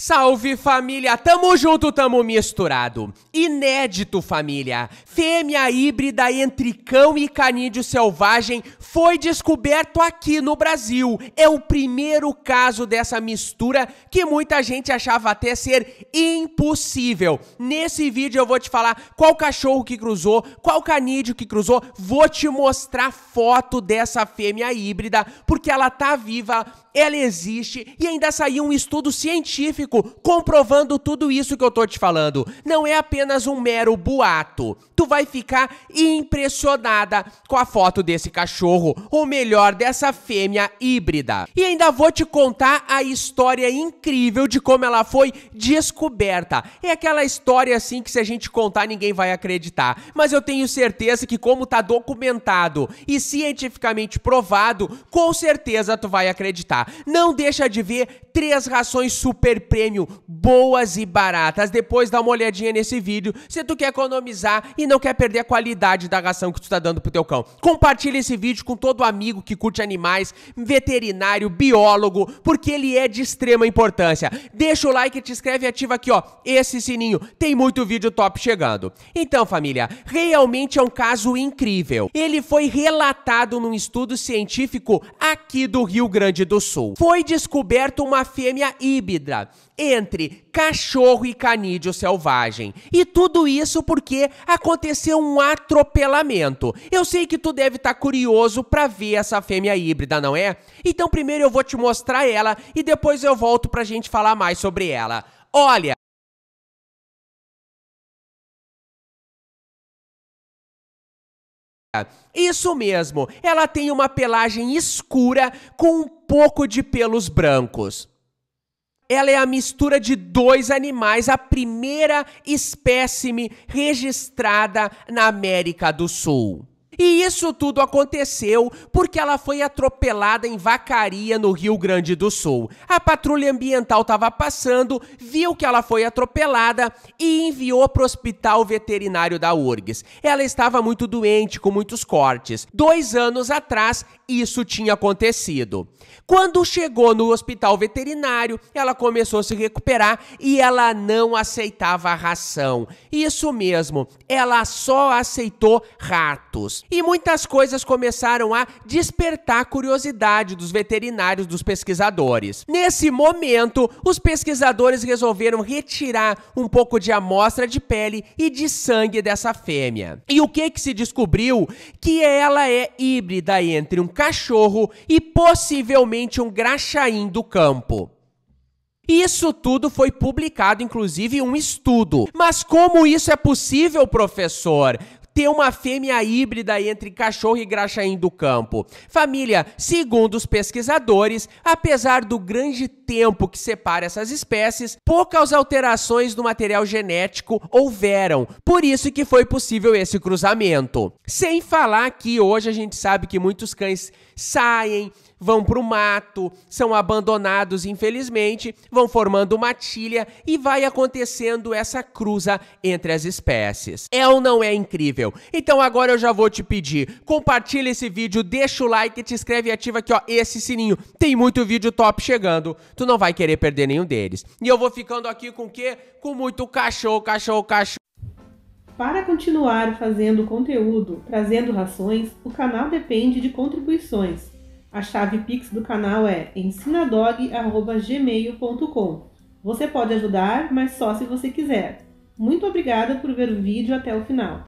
Salve família, tamo junto, tamo misturado. Inédito família, fêmea híbrida entre cão e canídeo selvagem foi descoberto aqui no Brasil. É o primeiro caso dessa mistura que muita gente achava até ser impossível. Nesse vídeo eu vou te falar qual cachorro que cruzou, qual canídeo que cruzou, vou te mostrar foto dessa fêmea híbrida, porque ela tá viva, ela existe e ainda saiu um estudo científico científico comprovando tudo isso que eu tô te falando. Não é apenas um mero boato. Tu vai ficar impressionada com a foto desse cachorro, ou melhor, dessa fêmea híbrida. E ainda vou te contar a história incrível de como ela foi descoberta. É aquela história assim que se a gente contar ninguém vai acreditar, mas eu tenho certeza que como tá documentado e cientificamente provado, com certeza tu vai acreditar. Não deixa de ver três rações super prêmio, boas e baratas. Depois dá uma olhadinha nesse vídeo se tu quer economizar e não quer perder a qualidade da ração que tu tá dando pro teu cão. Compartilha esse vídeo com todo amigo que curte animais, veterinário, biólogo, porque ele é de extrema importância. Deixa o like, te inscreve e ativa aqui, ó, esse sininho. Tem muito vídeo top chegando. Então, família, realmente é um caso incrível. Ele foi relatado num estudo científico aqui do Rio Grande do Sul. Foi descoberto uma fêmea híbrida entre cachorro e canídeo selvagem. E tudo isso porque aconteceu um atropelamento. Eu sei que tu deve estar tá curioso para ver essa fêmea híbrida, não é? Então primeiro eu vou te mostrar ela e depois eu volto pra gente falar mais sobre ela. Olha, Isso mesmo, ela tem uma pelagem escura com um pouco de pelos brancos ela é a mistura de dois animais, a primeira espécime registrada na América do Sul. E isso tudo aconteceu porque ela foi atropelada em Vacaria, no Rio Grande do Sul. A patrulha ambiental estava passando, viu que ela foi atropelada e enviou para o hospital veterinário da URGS. Ela estava muito doente, com muitos cortes. Dois anos atrás, isso tinha acontecido. Quando chegou no hospital veterinário, ela começou a se recuperar e ela não aceitava ração. Isso mesmo, ela só aceitou ratos. E muitas coisas começaram a despertar a curiosidade dos veterinários, dos pesquisadores. Nesse momento, os pesquisadores resolveram retirar um pouco de amostra de pele e de sangue dessa fêmea. E o que que se descobriu? Que ela é híbrida entre um cachorro e possivelmente um graxaim do campo. Isso tudo foi publicado, inclusive, em um estudo. Mas como isso é possível, professor? ter uma fêmea híbrida entre cachorro e graxaim do campo. Família, segundo os pesquisadores, apesar do grande tempo que separa essas espécies, poucas alterações no material genético houveram, por isso que foi possível esse cruzamento. Sem falar que hoje a gente sabe que muitos cães saem, vão para o mato, são abandonados, infelizmente, vão formando uma tilha e vai acontecendo essa cruza entre as espécies. É ou não é incrível? Então agora eu já vou te pedir, compartilha esse vídeo, deixa o like, te inscreve e ativa aqui ó, esse sininho. Tem muito vídeo top chegando, tu não vai querer perder nenhum deles. E eu vou ficando aqui com o quê? Com muito cachorro, cachorro, cachorro. Para continuar fazendo conteúdo, trazendo rações, o canal depende de contribuições a chave Pix do canal é ensinadog.gmail.com. Você pode ajudar, mas só se você quiser. Muito obrigada por ver o vídeo até o final.